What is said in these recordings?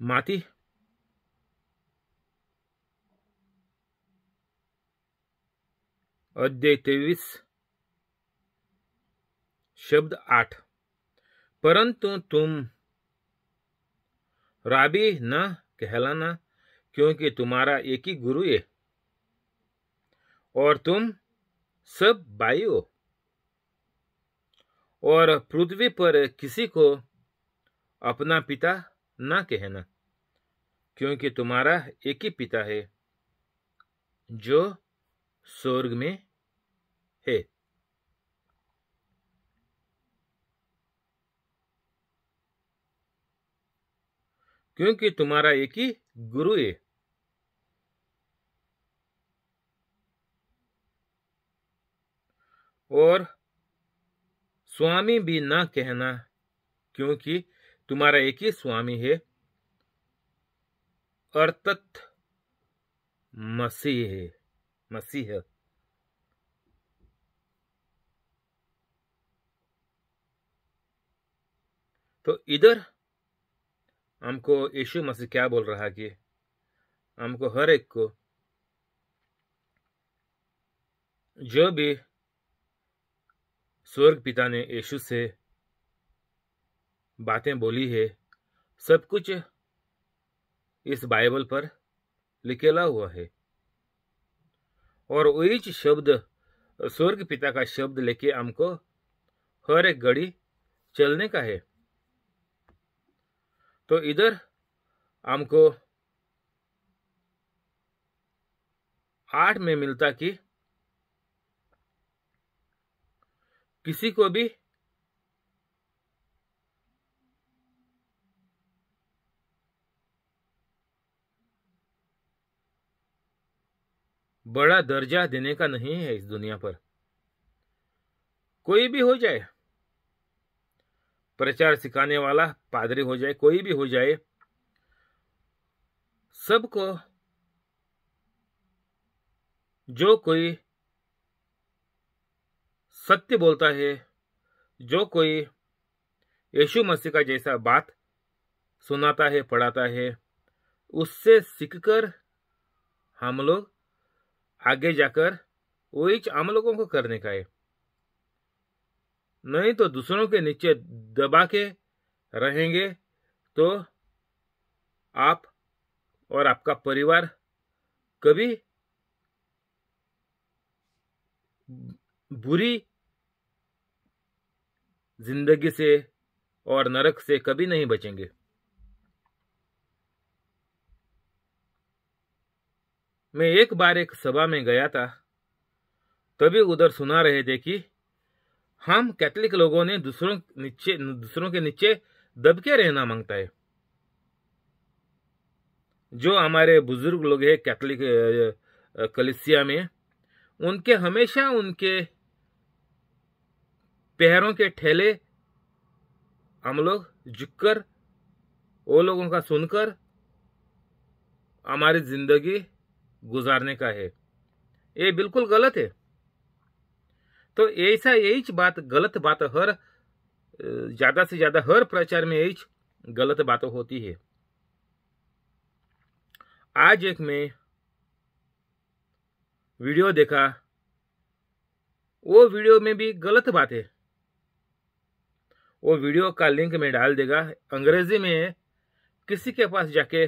Mati? अध्याय तेवीस शब्द आठ परंतु तुम राबी न कहलाना क्योंकि तुम्हारा एक ही गुरु है और तुम सब भाई हो और पृथ्वी पर किसी को अपना पिता ना कहना क्योंकि तुम्हारा एक ही पिता है जो स्वर्ग में है क्योंकि तुम्हारा एक ही गुरु है और स्वामी भी ना कहना क्योंकि तुम्हारा एक ही स्वामी है अर्थत मसीह है मसीह तो इधर हमको यीशु मसीह क्या बोल रहा कि हमको हर एक को जो भी स्वर्ग पिता ने यीशु से बातें बोली है सब कुछ इस बाइबल पर लिखेला हुआ है और वही शब्द स्वर्ग पिता का शब्द लेके हमको हर एक घड़ी चलने का है तो इधर हमको आठ में मिलता कि किसी को भी बड़ा दर्जा देने का नहीं है इस दुनिया पर कोई भी हो जाए प्रचार सिखाने वाला पादरी हो जाए कोई भी हो जाए सबको जो कोई सत्य बोलता है जो कोई यशु मसीह का जैसा बात सुनाता है पढ़ाता है उससे सीखकर हम लोग आगे जाकर वो इच आम लोगों को करने का है नहीं तो दूसरों के नीचे दबा के रहेंगे तो आप और आपका परिवार कभी बुरी जिंदगी से और नरक से कभी नहीं बचेंगे मैं एक बार एक सभा में गया था तभी उधर सुना रहे थे कि हम कैथलिक लोगों ने दूसरों नीचे दूसरों के नीचे दबके रहना मांगता है जो हमारे बुजुर्ग लोग हैं कैथलिक कलिसिया में उनके हमेशा उनके पैरों के ठेले हम लोग झुककर वो लोगों का सुनकर हमारी जिंदगी गुजारने का है ये बिल्कुल गलत है तो ऐसा यही बात गलत बात हर ज़्यादा से ज़्यादा हर प्रचार में यही गलत बात होती है आज एक मैं वीडियो देखा वो वीडियो में भी गलत बात है वो वीडियो का लिंक में डाल देगा अंग्रेजी में किसी के पास जाके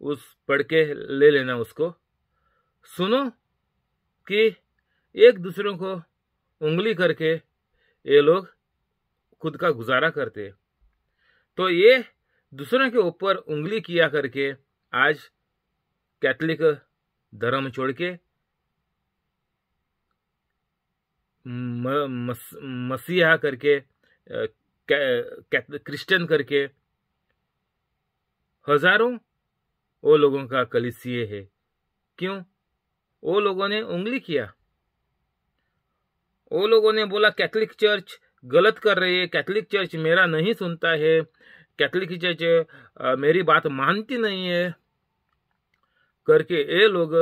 उस पढ़ के ले लेना उसको सुनो कि एक दूसरों को उंगली करके ये लोग खुद का गुजारा करते तो ये दूसरों के ऊपर उंगली किया करके आज कैथलिक धर्म छोड़ के मस, मसीहा करके क्रिश्चियन करके हजारों वो लोगों का कलिसिय है क्यों वो लोगों ने उंगली किया वो लोगों ने बोला कैथलिक चर्च गलत कर रही है कैथलिक चर्च मेरा नहीं सुनता है कैथलिक चर्च मेरी बात मानती नहीं है करके ये लोग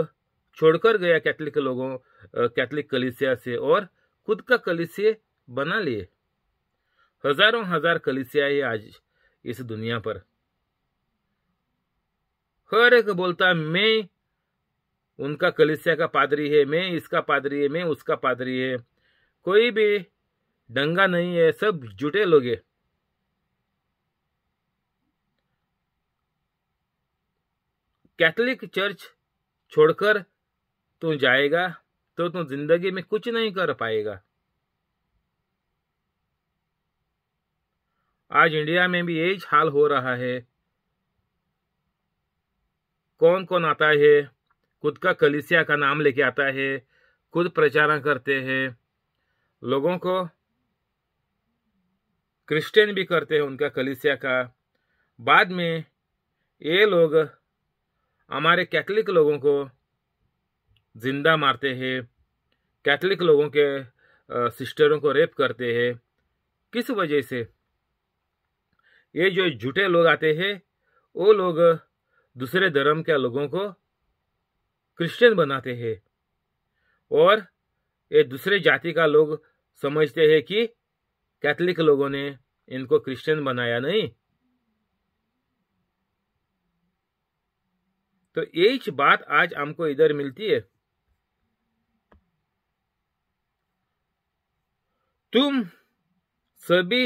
छोड़कर गया कैथलिक लोगों कैथलिक कलिसिया से और खुद का कलिसिय बना लिए हजारों हजार कलिसिया आज इस दुनिया पर हर एक बोलता मैं उनका कलिसिया का पादरी है मैं इसका पादरी है मैं उसका पादरी है कोई भी दंगा नहीं है सब जुटे लोग है कैथोलिक चर्च छोड़कर तू जाएगा तो तू जिंदगी में कुछ नहीं कर पाएगा आज इंडिया में भी यही हाल हो रहा है कौन कौन आता है खुद का कलिसिया का नाम लेके आता है खुद प्रचार करते हैं लोगों को क्रिश्चियन भी करते हैं उनका कलिसिया का बाद में ये लोग हमारे कैथलिक लोगों को जिंदा मारते हैं कैथलिक लोगों के सिस्टरों को रेप करते हैं किस वजह से ये जो झूठे लोग आते हैं वो लोग दूसरे धर्म के लोगों को क्रिश्चियन बनाते हैं और ये दूसरे जाति का लोग समझते हैं कि कैथलिक लोगों ने इनको क्रिश्चियन बनाया नहीं तो यही बात आज हमको इधर मिलती है तुम सभी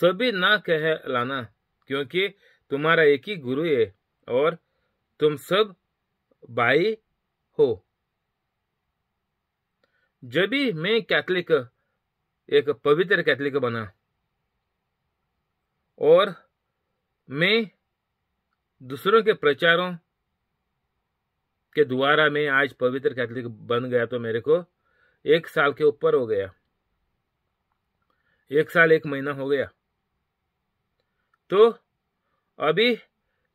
सभी ना कह लाना क्योंकि तुम्हारा एक ही गुरु है और तुम सब भाई हो जब भी मैं कैथलिक एक पवित्र कैथलिक बना और मैं दूसरों के प्रचारों के द्वारा मैं आज पवित्र कैथलिक बन गया तो मेरे को एक साल के ऊपर हो गया एक साल एक महीना हो गया तो अभी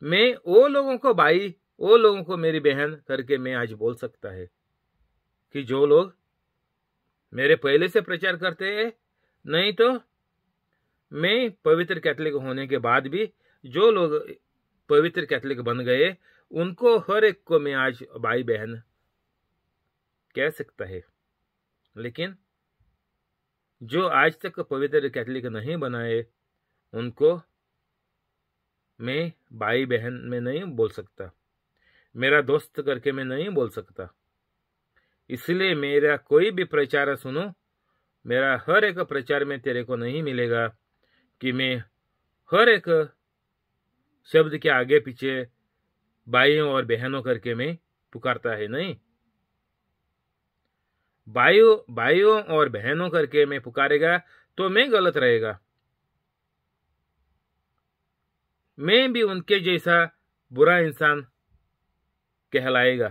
मैं वो लोगों को भाई वो लोगों को मेरी बहन करके मैं आज बोल सकता है कि जो लोग मेरे पहले से प्रचार करते हैं नहीं तो मैं पवित्र कैथलिक होने के बाद भी जो लोग पवित्र कैथलिक बन गए उनको हर एक को मैं आज भाई बहन कह सकता है लेकिन जो आज तक पवित्र कैथलिक नहीं बनाए उनको मैं भाई बहन में नहीं बोल सकता मेरा दोस्त करके मैं नहीं बोल सकता इसलिए मेरा कोई भी प्रचार सुनो मेरा हर एक प्रचार में तेरे को नहीं मिलेगा कि मैं हर एक शब्द के आगे पीछे भाइयों और बहनों करके मैं पुकारता है नहीं भाइयों भाइयों और बहनों करके मैं पुकारेगा तो मैं गलत रहेगा मैं भी उनके जैसा बुरा इंसान कहलाएगा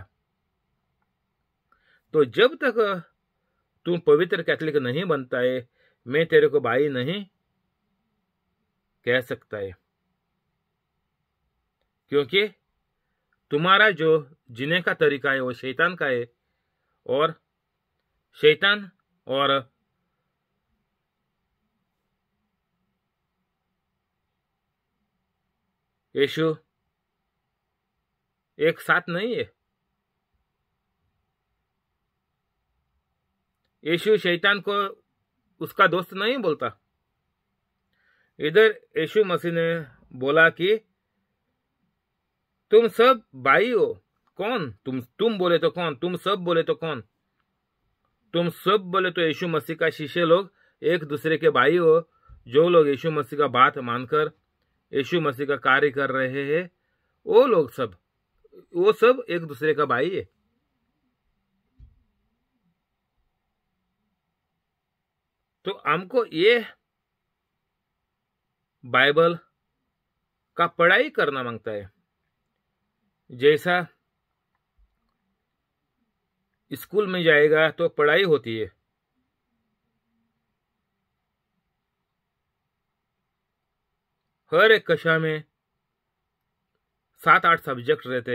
तो जब तक तू पवित्र कैथलिक नहीं बनता है मैं तेरे को भाई नहीं कह सकता है क्योंकि तुम्हारा जो जीने का तरीका है वो शैतान का है और शैतान और यशु एक साथ नहीं है यशु शैतान को उसका दोस्त नहीं बोलता इधर यशु मसीह ने बोला कि तुम सब भाई हो कौन तुम तुम बोले तो कौन तुम सब बोले तो कौन तुम सब बोले तो यीशु मसीह का शिष्य लोग एक दूसरे के भाई हो जो लोग यीशु मसीह का बात मानकर यीशु मसीह का कार्य कर रहे हैं वो लोग सब वो सब एक दूसरे का भाई है तो हमको ये बाइबल का पढ़ाई करना मांगता है जैसा स्कूल में जाएगा तो पढ़ाई होती है हर एक कक्षा में सात आठ सब्जेक्ट रहते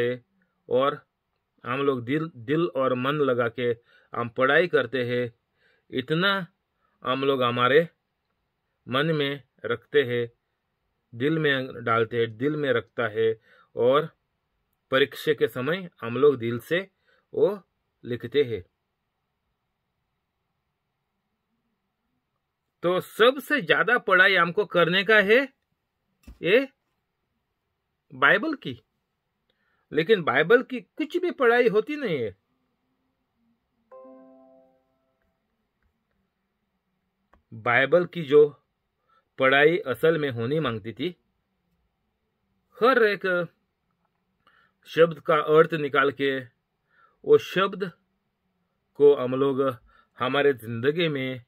और हम लोग दिल दिल और मन लगा के हम पढ़ाई करते हैं इतना हम लोग हमारे मन में रखते हैं दिल में डालते हैं दिल में रखता है और परीक्षा के समय हम लोग दिल से वो लिखते हैं तो सबसे ज़्यादा पढ़ाई हमको करने का है ये बाइबल की लेकिन बाइबल की कुछ भी पढ़ाई होती नहीं है बाइबल की जो पढ़ाई असल में होनी मांगती थी हर एक शब्द का अर्थ निकाल के वो शब्द को हम लोग हमारे ज़िंदगी में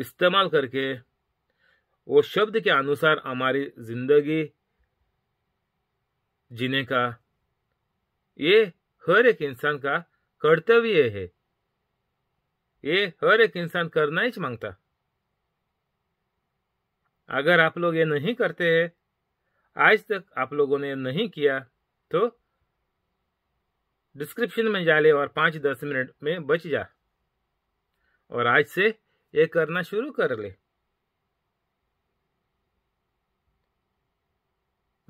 इस्तेमाल करके वो शब्द के अनुसार हमारी जिंदगी जीने का ये हर एक इंसान का कर्तव्य है ये हर एक इंसान करना ही मांगता अगर आप लोग ये नहीं करते हैं आज तक आप लोगों ने नहीं किया तो डिस्क्रिप्शन में जा ले और पांच दस मिनट में बच जा और आज से ये करना शुरू कर ले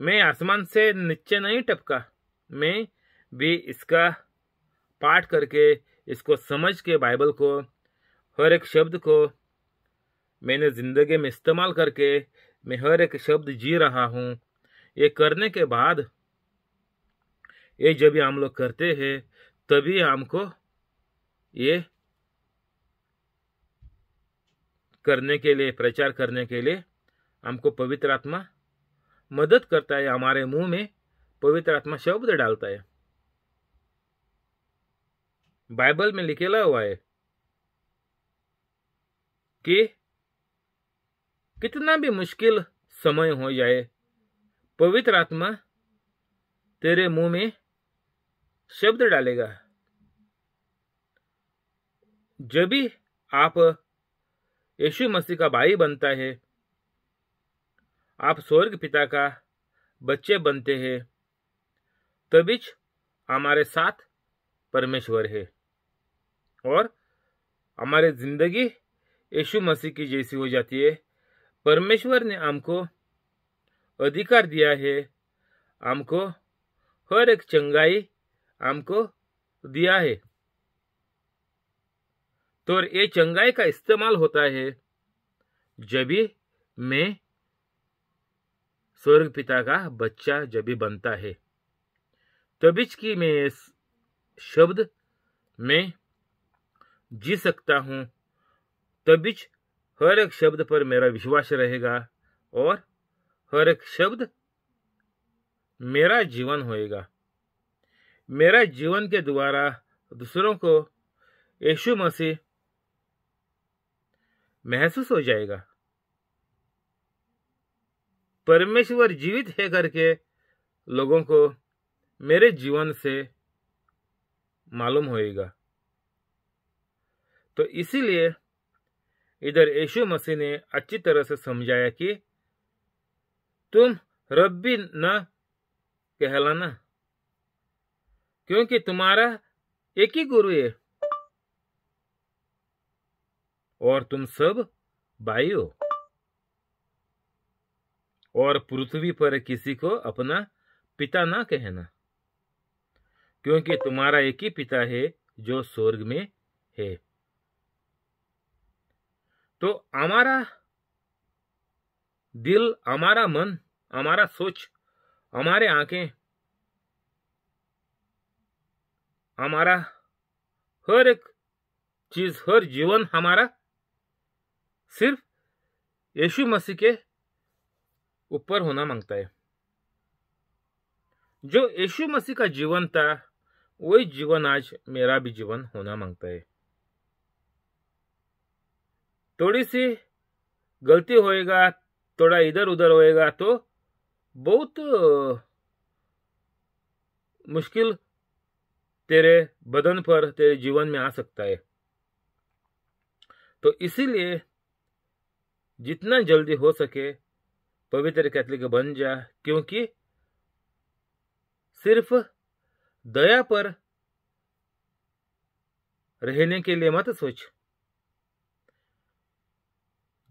मैं आसमान से नीचे नहीं टपका मैं भी इसका पाठ करके इसको समझ के बाइबल को हर एक शब्द को मैंने ज़िंदगी में इस्तेमाल करके मैं हर एक शब्द जी रहा हूँ ये करने के बाद ये जब हम लोग करते हैं तभी हमको ये करने के लिए प्रचार करने के लिए हमको पवित्र आत्मा मदद करता है हमारे मुंह में पवित्र आत्मा शब्द डालता है बाइबल में लिखेला हुआ है कि कितना भी मुश्किल समय हो जाए पवित्र आत्मा तेरे मुंह में शब्द डालेगा जब भी आप यीशु मसीह का भाई बनता है आप स्वर्ग पिता का बच्चे बनते हैं तभी हमारे साथ परमेश्वर है और हमारी जिंदगी यीशु मसीह की जैसी हो जाती है परमेश्वर ने हमको अधिकार दिया है हमको हर एक चंगाई हमको दिया है तो ये चंगाई का इस्तेमाल होता है जब भी मैं स्वर्ग पिता का बच्चा जब भी बनता है तबिज की मैं शब्द में जी सकता हूँ तबिज हर एक शब्द पर मेरा विश्वास रहेगा और हर एक शब्द मेरा जीवन होएगा मेरा जीवन के द्वारा दूसरों को यशु मसीह महसूस हो जाएगा परमेश्वर जीवित है करके लोगों को मेरे जीवन से मालूम होएगा तो इसीलिए इधर यशु मसीह ने अच्छी तरह से समझाया कि तुम रब्बी न कहलाना क्योंकि तुम्हारा एक ही गुरु है और तुम सब भाई हो और पृथ्वी पर किसी को अपना पिता ना कहना क्योंकि तुम्हारा एक ही पिता है जो स्वर्ग में है तो हमारा दिल हमारा मन हमारा सोच हमारे आंखें हमारा हर एक चीज हर जीवन हमारा सिर्फ यीशु मसीह के ऊपर होना मांगता है जो यीशु मसीह का जीवन था वही जीवन आज मेरा भी जीवन होना मांगता है थोड़ी सी गलती होएगा थोड़ा इधर उधर होएगा तो बहुत मुश्किल तेरे बदन पर तेरे जीवन में आ सकता है तो इसीलिए जितना जल्दी हो सके पवित्र कैथलिक बन जा क्योंकि सिर्फ दया पर रहने के लिए मत सोच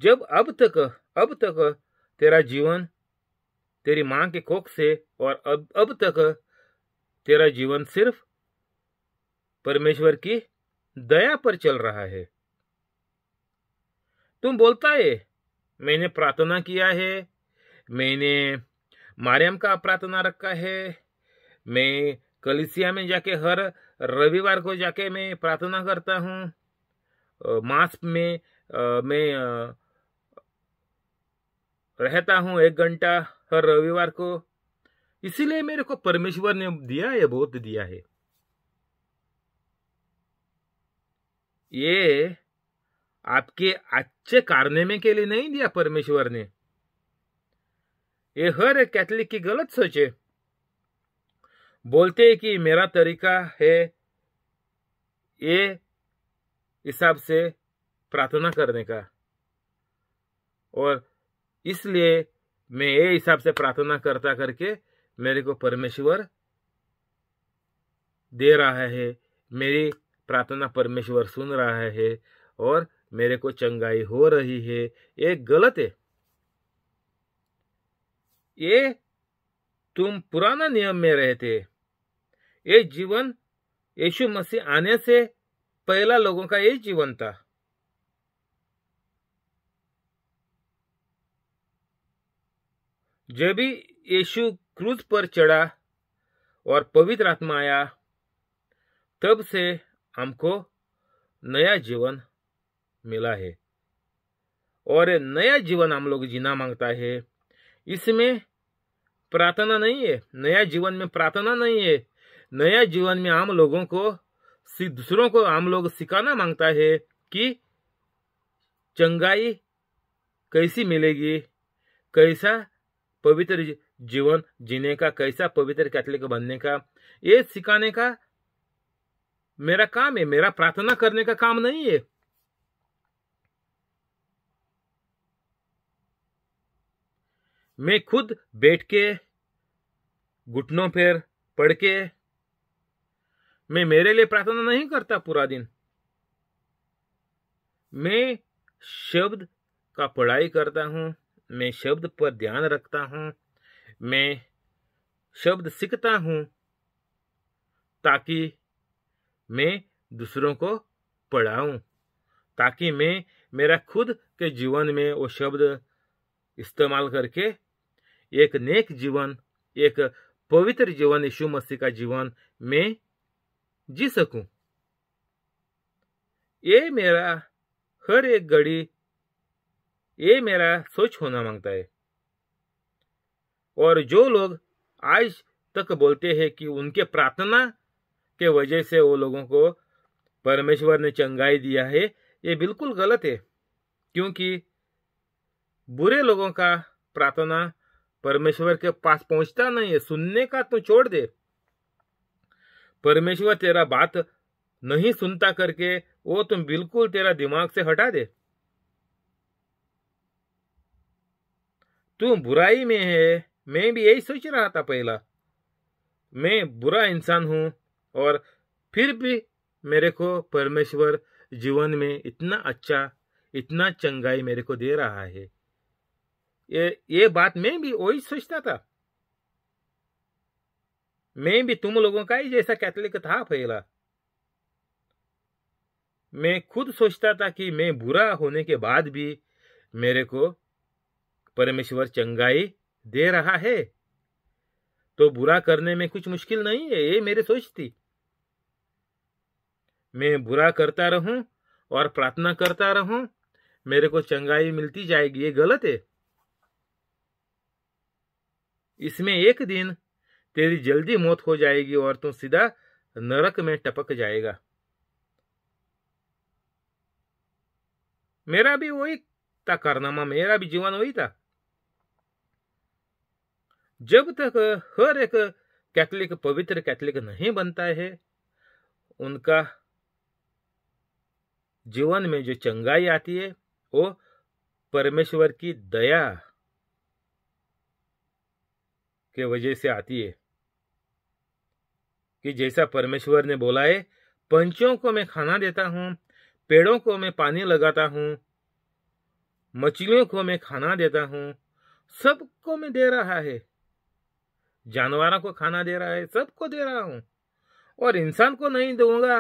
जब अब तक अब तक तेरा जीवन तेरी मां के कोख से और अब अब तक तेरा जीवन सिर्फ परमेश्वर की दया पर चल रहा है तुम बोलता है मैंने प्रार्थना किया है मैंने मारियम का प्रार्थना रखा है मैं कलिसिया में जाके हर रविवार को जाके मैं प्रार्थना करता हूँ मास में मैं रहता हूँ एक घंटा हर रविवार को इसीलिए मेरे को परमेश्वर ने दिया ये बहुत दिया है ये आपके अच्छे में के लिए नहीं दिया परमेश्वर ने ये हर कैथलिक की गलत सोच है बोलते हैं कि मेरा तरीका है ये हिसाब से प्रार्थना करने का और इसलिए मैं ये हिसाब से प्रार्थना करता करके मेरे को परमेश्वर दे रहा है मेरी प्रार्थना परमेश्वर सुन रहा है और मेरे को चंगाई हो रही है ये गलत है ये तुम पुराना नियम में रहे थे ये जीवन यीशु मसीह आने से पहला लोगों का ये जीवन था जब भी यीशु क्रूज पर चढ़ा और पवित्र आत्मा आया तब से हमको नया जीवन मिला है और नया जीवन हम लोग जीना मांगता है इसमें प्रार्थना नहीं है नया जीवन में प्रार्थना नहीं है नया जीवन में आम लोगों को दूसरों को आम लोग सिखाना मांगता है कि चंगाई कैसी मिलेगी कैसा पवित्र जीवन जीने का कैसा पवित्र कैथलिक बनने का ये सिखाने का मेरा काम है मेरा प्रार्थना करने का काम नहीं है मैं खुद बैठ के घुटनों पर पढ़ के मैं मेरे लिए प्रार्थना नहीं करता पूरा दिन मैं शब्द का पढ़ाई करता हूँ मैं शब्द पर ध्यान रखता हूँ मैं शब्द सीखता हूँ ताकि मैं दूसरों को पढ़ाऊं ताकि मैं मेरा खुद के जीवन में वो शब्द इस्तेमाल करके एक नेक जीवन एक पवित्र जीवन यीशु मसीह का जीवन में जी सकूं ये मेरा हर एक घड़ी ये मेरा सोच होना मांगता है और जो लोग आज तक बोलते हैं कि उनके प्रार्थना के वजह से वो लोगों को परमेश्वर ने चंगाई दिया है ये बिल्कुल गलत है क्योंकि बुरे लोगों का प्रार्थना परमेश्वर के पास पहुंचता नहीं है सुनने का तू तो छोड़ दे परमेश्वर तेरा बात नहीं सुनता करके वो तुम बिल्कुल तेरा दिमाग से हटा दे तू बुराई में है मैं भी यही सोच रहा था पहला मैं बुरा इंसान हूं और फिर भी मेरे को परमेश्वर जीवन में इतना अच्छा इतना चंगाई मेरे को दे रहा है ये ये बात मैं भी वही सोचता था मैं भी तुम लोगों का ही जैसा कैथलिक था पहला मैं खुद सोचता था कि मैं बुरा होने के बाद भी मेरे को परमेश्वर चंगाई दे रहा है तो बुरा करने में कुछ मुश्किल नहीं है ये मेरी सोच थी मैं बुरा करता रहूं और प्रार्थना करता रहूं मेरे को चंगाई मिलती जाएगी ये गलत है इसमें एक दिन तेरी जल्दी मौत हो जाएगी और तू सीधा नरक में टपक जाएगा मेरा भी वही था कारनामा मेरा भी जीवन वही था जब तक हर एक कैथलिक पवित्र कैथलिक नहीं बनता है उनका जीवन में जो चंगाई आती है वो परमेश्वर की दया के वजह से आती है कि जैसा परमेश्वर ने बोला है पंचों को मैं खाना देता हूँ पेड़ों को मैं पानी लगाता हूँ मछलियों को मैं खाना देता हूँ सबको मैं दे रहा है जानवरों को खाना दे रहा है सबको दे रहा हूँ और इंसान को नहीं दूंगा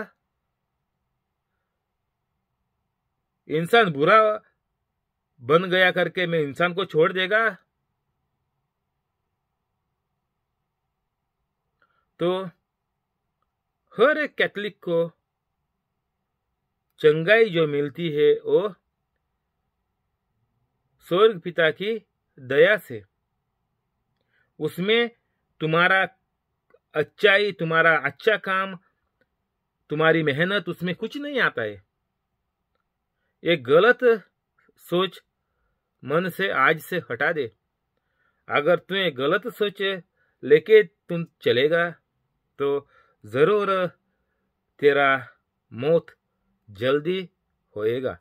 इंसान बुरा बन गया करके मैं इंसान को छोड़ देगा तो हर एक कैथलिक को चंगाई जो मिलती है वो स्वर्ग पिता की दया से उसमें तुम्हारा अच्छाई तुम्हारा अच्छा काम तुम्हारी मेहनत उसमें कुछ नहीं आता है एक गलत सोच मन से आज से हटा दे अगर तुम्हें गलत सोच लेके तुम चलेगा तो ज़रूर तेरा मौत जल्दी होएगा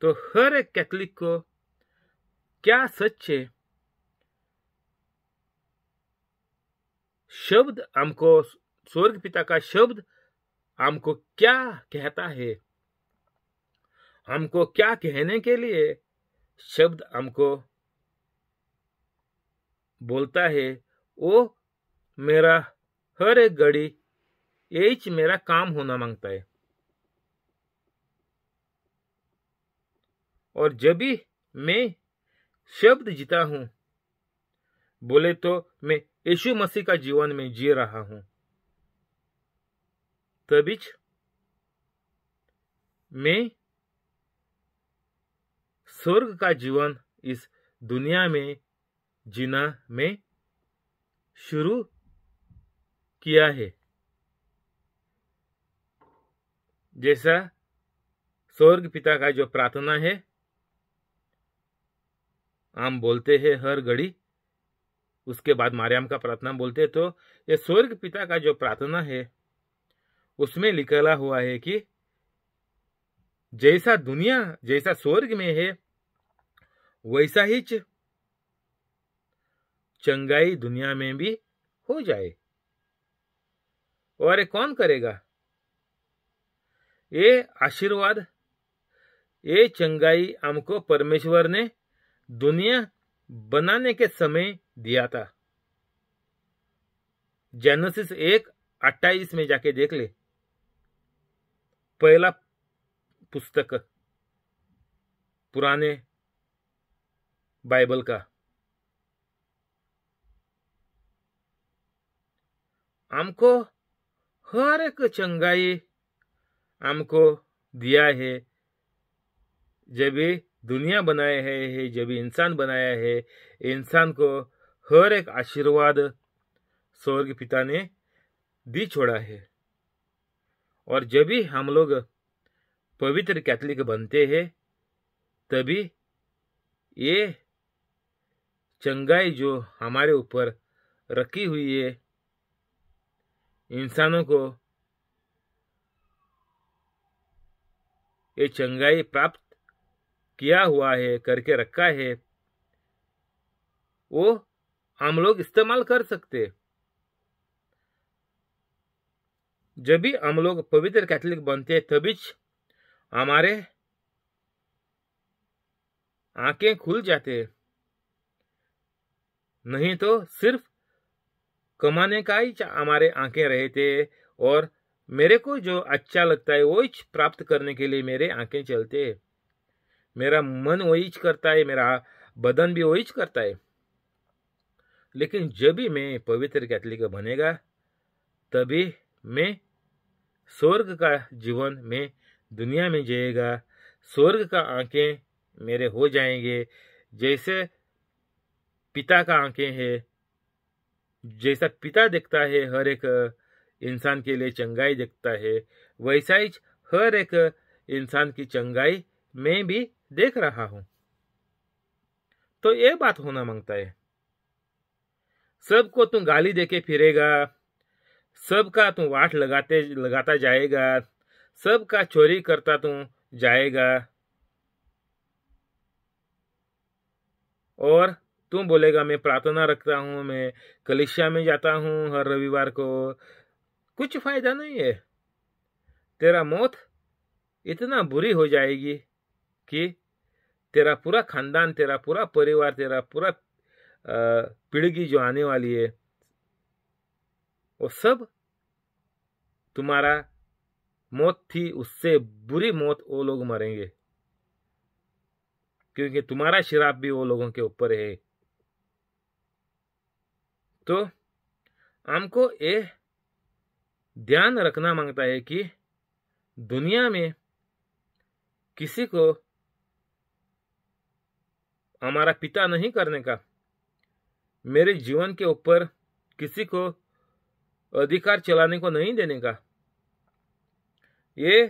तो हर एक कैथलिक को क्या सच है शब्द हमको स्वर्ग पिता का शब्द हमको क्या कहता है हमको क्या कहने के लिए शब्द हमको बोलता है वो मेरा हर एक घड़ी एच मेरा काम होना मांगता है और जब भी मैं शब्द जीता हूं बोले तो मैं यीशु मसीह का जीवन में जी रहा हूं तभी मैं स्वर्ग का जीवन इस दुनिया में जिना में शुरू किया है जैसा स्वर्ग पिता का जो प्रार्थना है हम बोलते हैं हर घड़ी उसके बाद मारियाम का प्रार्थना बोलते तो ये स्वर्ग पिता का जो प्रार्थना है उसमें लिखला हुआ है कि जैसा दुनिया जैसा स्वर्ग में है वैसा ही चंगाई दुनिया में भी हो जाए और कौन करेगा ये आशीर्वाद ये चंगाई हमको परमेश्वर ने दुनिया बनाने के समय दिया था जेनोसिस एक अट्ठाईस में जाके देख ले पहला पुस्तक पुराने बाइबल का आमको हर एक चंगाई आमको दिया है जब ये दुनिया बनाया है जब इंसान बनाया है इंसान को हर एक आशीर्वाद स्वर्ग पिता ने दी छोड़ा है और जब भी हम लोग पवित्र कैथलिक बनते हैं तभी ये चंगाई जो हमारे ऊपर रखी हुई है इंसानों को ये चंगाई प्राप्त किया हुआ है करके रखा है वो हम लोग इस्तेमाल कर सकते जब भी हम लोग पवित्र कैथलिक बनते हैं तभी हमारे आंखें खुल जाते नहीं तो सिर्फ कमाने का ही हमारे आंखें रहे थे और मेरे को जो अच्छा लगता है वो प्राप्त करने के लिए मेरे आंखें चलते मेरा मन वही करता है मेरा बदन भी वही करता है लेकिन जब भी मैं पवित्र कैथलिक बनेगा तभी मैं स्वर्ग का जीवन में दुनिया में जाएगा स्वर्ग का आंखें मेरे हो जाएंगे जैसे पिता का आंखें हैं जैसा पिता देखता है हर एक इंसान के लिए चंगाई देखता है वैसा ही हर एक इंसान की चंगाई मैं भी देख रहा हूं तो ये बात होना मांगता है सबको तुम गाली देके फिरेगा सबका तुम वाट लगाते लगाता जाएगा सबका चोरी करता तुम जाएगा और तुम बोलेगा मैं प्रार्थना रखता हूँ मैं कलिशिया में जाता हूँ हर रविवार को कुछ फायदा नहीं है तेरा मौत इतना बुरी हो जाएगी कि तेरा पूरा खानदान तेरा पूरा परिवार तेरा पूरा पीढ़ी जो आने वाली है वो सब तुम्हारा मौत थी उससे बुरी मौत वो लोग मरेंगे क्योंकि तुम्हारा शराब भी वो लोगों के ऊपर है तो हमको ये ध्यान रखना मांगता है कि दुनिया में किसी को हमारा पिता नहीं करने का मेरे जीवन के ऊपर किसी को अधिकार चलाने को नहीं देने का ये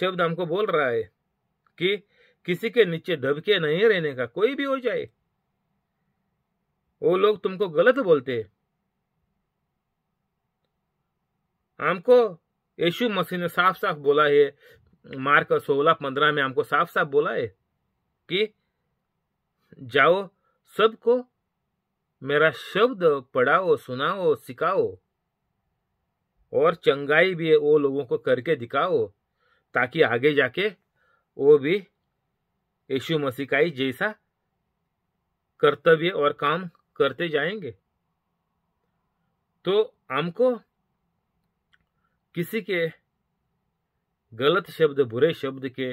शब्द हमको बोल रहा है कि किसी के नीचे दबके नहीं रहने का कोई भी हो जाए वो लोग तुमको गलत बोलते हमको यीशु मसीह ने साफ साफ बोला है मार्क सोलह पंद्रह में हमको साफ साफ बोला है कि जाओ सबको मेरा शब्द पढ़ाओ सुनाओ सिखाओ और चंगाई भी वो लोगों को करके दिखाओ ताकि आगे जाके वो भी यीशु मसीह का ही जैसा कर्तव्य और काम करते जाएंगे तो हमको किसी के गलत शब्द बुरे शब्द के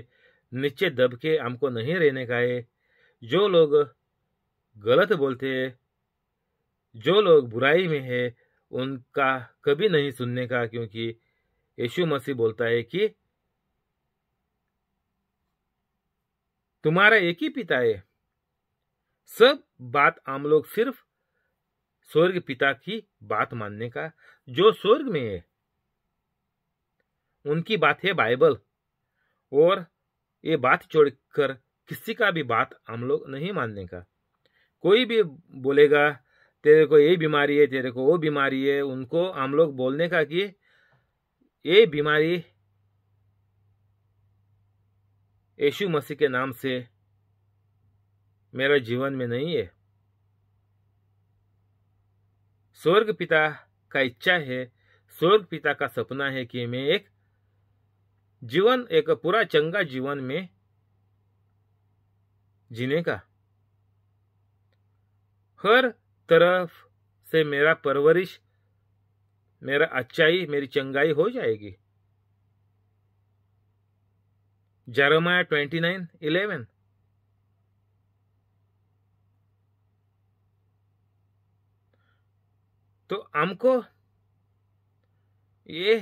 नीचे दब के हमको नहीं रहने का है जो लोग गलत बोलते हैं जो लोग बुराई में है उनका कभी नहीं सुनने का क्योंकि यशु मसीह बोलता है कि तुम्हारा एक ही पिता है सब बात हम लोग सिर्फ स्वर्ग पिता की बात मानने का जो स्वर्ग में है उनकी बात है बाइबल और ये बात छोड़कर किसी का भी बात हम लोग नहीं मानने का कोई भी बोलेगा तेरे को ये बीमारी है तेरे को वो बीमारी है उनको हम लोग बोलने का कि ये बीमारी यशु मसीह के नाम से मेरे जीवन में नहीं है स्वर्ग पिता का इच्छा है स्वर्ग पिता का सपना है कि मैं एक जीवन एक पूरा चंगा जीवन में जीने का हर तरफ से मेरा परवरिश मेरा अच्छाई मेरी चंगाई हो जाएगी जरमाया ट्वेंटी नाइन इलेवन तो हमको ये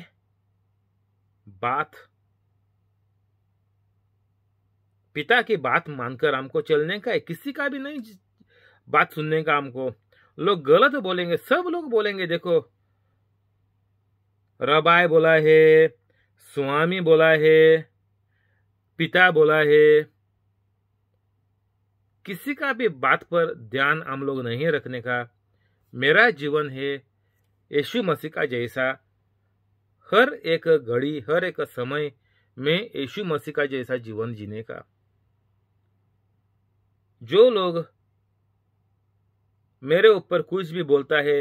बात पिता की बात मानकर हमको चलने का है किसी का भी नहीं बात सुनने का हमको लोग गलत बोलेंगे सब लोग बोलेंगे देखो रबाय बोला है स्वामी बोला है पिता बोला है किसी का भी बात पर ध्यान हम लोग नहीं रखने का मेरा जीवन है यीशु मसीह का जैसा हर एक घड़ी हर एक समय में यीशु मसीह का जैसा जीवन जीने का जो लोग मेरे ऊपर कुछ भी बोलता है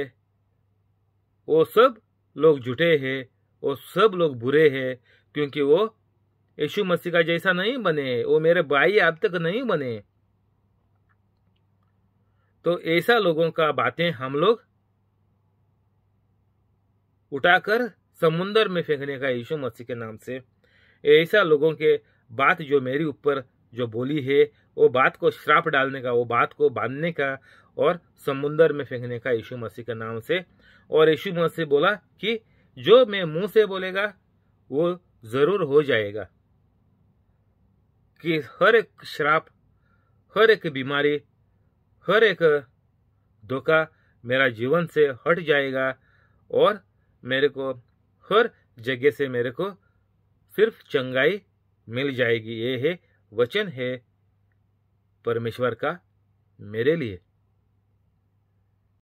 वो सब लोग झूठे हैं वो सब लोग बुरे हैं क्योंकि वो यीशु मसीह का जैसा नहीं बने वो मेरे भाई अब तक नहीं बने तो ऐसा लोगों का बातें हम लोग उठाकर समुन्दर में फेंकने का यीशु मसीह के नाम से ऐसा लोगों के बात जो मेरी ऊपर जो बोली है वो बात को श्राप डालने का वो बात को बांधने का और समुन्दर में फेंकने का यीशु मसीह के नाम से और यीशु मसीह बोला कि जो मैं मुंह से बोलेगा वो ज़रूर हो जाएगा कि हर एक श्राप हर एक बीमारी हर एक धोखा मेरा जीवन से हट जाएगा और मेरे को हर जगह से मेरे को सिर्फ चंगाई मिल जाएगी ये है वचन है परमेश्वर का मेरे लिए